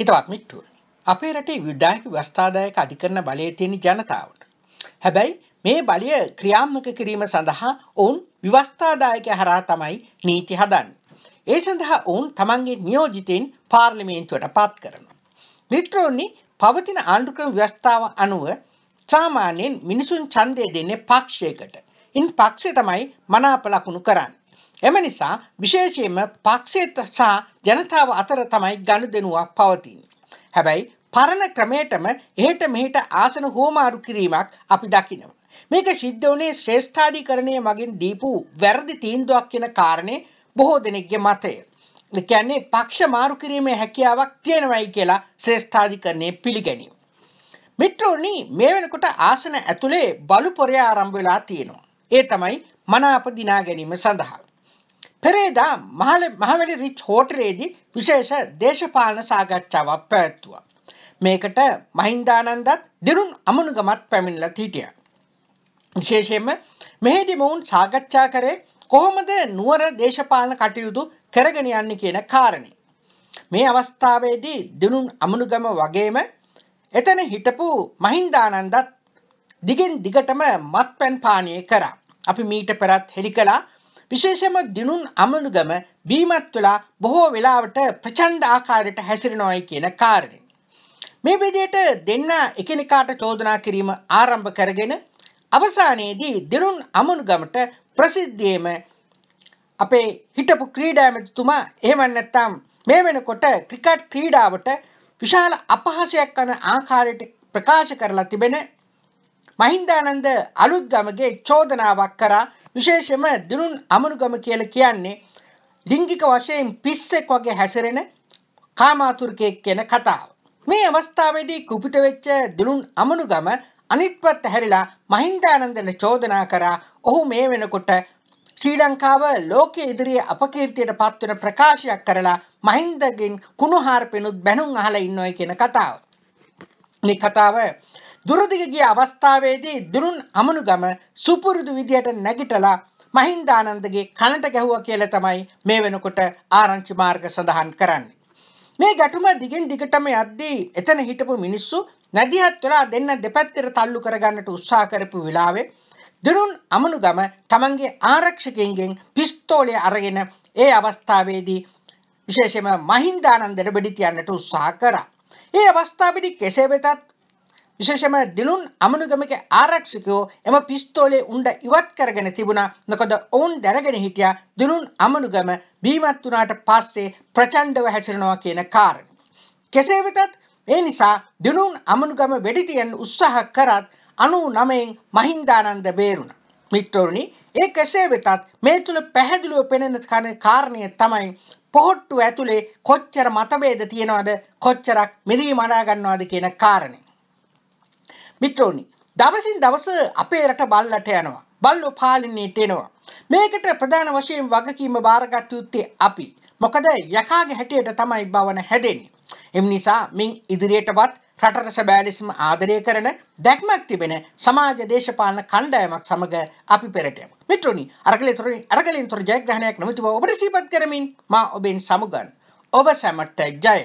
හිතවත් මිට්ටුව. අපේ රටේ විඩ්ඩායක වස්ථාදායක අධිකරන බලය තියෙන ජනතාවට. හැබැයි මේ බලය ක්‍රියාම්මක කිරීම සඳහා ඔවුන් විවස්ථාදායක හරා තමයි නීති හදන්. ඒ සඳහා ඔවුන් තමන්ගේ නියෝජිතයෙන් පාර්ලිමේන්තුවට පත් කරන. මිත්‍රෝනි පවතින ආණ්ඩුක්‍රම ව්‍යවස්ථාව අනුව සාමාන්‍යයෙන් මිනිසුන් ඡන්දය දෙන්නේ පක්ෂයකට. ඉන් පක්ෂය තමයි මනාප ලකුණු කරන්නේ. එම නිසා විශේෂයෙන්ම පක්ෂේත සහ ජනතාව අතර තමයි ගනුදෙනුවක් පවතින්නේ. හැබැයි පරණ ක්‍රමයටම එහෙට මෙහෙට ආසන හෝමාරු කිරීමක් අපි දකිනවා. මේක සිද්ධ වුණේ ශ්‍රේෂ්ඨාධිකරණය මගින් දීපු වැරදි තීන්දුවක් කියන කාරණේ බොහෝ දෙනෙක්ගේ මතය. ඒ කියන්නේ පක්ෂ මාරු කිරීමේ හැකියාවක් තියෙනවයි කියලා ශ්‍රේෂ්ඨාධිකරණය පිළිගැනීම. මිත්‍රෝනි මේ වෙනකොට ආසන ඇතුලේ බලු පොරය ආරම්භ වෙලා තියෙනවා. ඒ තමයි මනාප දිනා ගැනීම සඳහා පෙරේදා මහවැලි රිච් හෝටලේදී විශේෂ දේශපාලන සාගච්ඡාවක් පැවැත්තුවා. මේකට මහින්දානන්දත් දිරුන් අමනුගමත් පැමිණිලා හිටිය. විශේෂයෙන්ම මෙහිදී මොවුන් සාකච්ඡා කරේ කොහොමද නුවර දේශපාලන කටයුතු කරගෙන යන්නේ කියන කාරණේ. මේ අවස්ථාවේදී දිනුන් අමනුගම වගේම එතන හිටපු මහින්දානන්දත් දිගින් දිගටම මත්පැන් පානය කරා. අපි මීට පෙරත් හෙළි කළා විශේෂම දිනුන් අමනුගම බීමත් වෙලා බොහෝ වෙලාවට ප්‍රචණ්ඩ ආකාරයට හැසිරෙනවායි කියන කාරණය. මේ විදිහට දෙන්න එකිනෙකාට චෝදනා කිරීම ආරම්භ කරගෙන අවසානයේදී දිනුන් අමනුගමට ප්‍රසිද්ධියේම අපේ හිටපු ක්‍රීඩාමිතුමා එහෙම නැත්නම් මේ වෙනකොට ක්‍රිකට් ක්‍රීඩාවට විශාල අපහාසයක් කරන ආකාරයට ප්‍රකාශ කරලා තිබෙන මහින්දානන්ද අලුත්ගමගේ චෝදනාවක් කරා විශේෂම දිනුන් අමනුගම කියල කියන්නේ ලිංගික වශයෙන් පිස්සෙක් වගේ හැසිරෙන කාමාතුරකයෙක් කියන කතාව. මේ අවස්ථාවේදී කුපිට වෙච්ච දිනුන් අමනුගම අනිත්වත් හැරිලා මහින්දානන්දන චෝදනා කරා ඔහු මේ වෙනකොට ශ්‍රී ලංකාව ලෝක ඉදිරියේ අපකීර්තියට පත්වන ප්‍රකාශයක් කරලා මහින්දගෙන් කුණුහාරපෙනුත් බැනුම් අහලා ඉන්නවයි කියන කතාව. මේ කතාව දුරදිග ගිය අවස්ථාවේදී දුනුන් අමනුගම සුපුරුදු විදියට නැගිටලා මහින්දානන්දගේ කනට ගැහුවා කියලා තමයි මේ වෙනකොට ආරංචි මාර්ග සඳහන් කරන්නේ. මේ ගැටුම දිගෙන් දිගටම යද්දී එතන හිටපු මිනිස්සු නැදිහත් වෙලා දෙන්න දෙපැත්තට තල්ලු කරගන්නට උත්සාහ කරපු වෙලාවේ දනුන් අමනුගම තමන්ගේ ආරක්ෂකයන්ගෙන් පිස්තෝලය අරගෙන ඒ අවස්ථාවේදී විශේෂයෙන්ම මහින්දානන්දට බෙඩි තියන්නට උත්සාහ කරා. ඒ අවස්ථාවේදී කෙසේ වෙතත් විශේෂම දිලුන් අමනුගමක ආරක්ෂකයෝ එම පිස්තෝලේ උණ්ඩ ඉවත් කරගෙන තිබුණා නොකද ඔවුන් දැනගෙන හිටියා දිලුන් අමනුගම බීමත් වුණාට පස්සේ ප්‍රචණ්ඩව හැසිරෙනවා කියන කාරණය. කෙසේ වෙතත් ඒ නිසා දිලුන් අමනුගම වෙඩි තියන්න උත්සාහ කරත් 99න් මහින්දානන්ද බේරුණා. මිත්‍රෝනි ඒ කෙසේ වෙතත් මේ තුළ පැහැදිලිව පෙනෙන කාරණය තමයි පොහොට්ටු ඇතුලේ කොච්චර මතභේද තියෙනවද කොච්චරක් මිරී මනාගන්නවාද කියන කාරණය. මිත්‍රෝනි දවසින් දවස අපේ රට බල්ලට යනවා බල්ලෝ පාලනයට එනවා මේකට ප්‍රධාන වශයෙන් වගකීම භාරගත යුත්තේ අපි මොකද යකාගේ හැටියට තමයි භවන හැදෙන්නේ එම නිසා මින් ඉදිරියටවත් රටට සැබෑලෙසම ආදරය කරන දැක්මක් තිබෙන සමාජ දේශපාලන කණ්ඩායමක් සමග අපි පෙරට යමු. මිත්‍රෝනි, අරගලෙන්තර අරගලෙන්තර ජයග්‍රහණයක් නොමැති බව ඔබට සිහිපත් කරමින් මා ඔබෙන් සමුගන්. ඔබ සැමට ජය.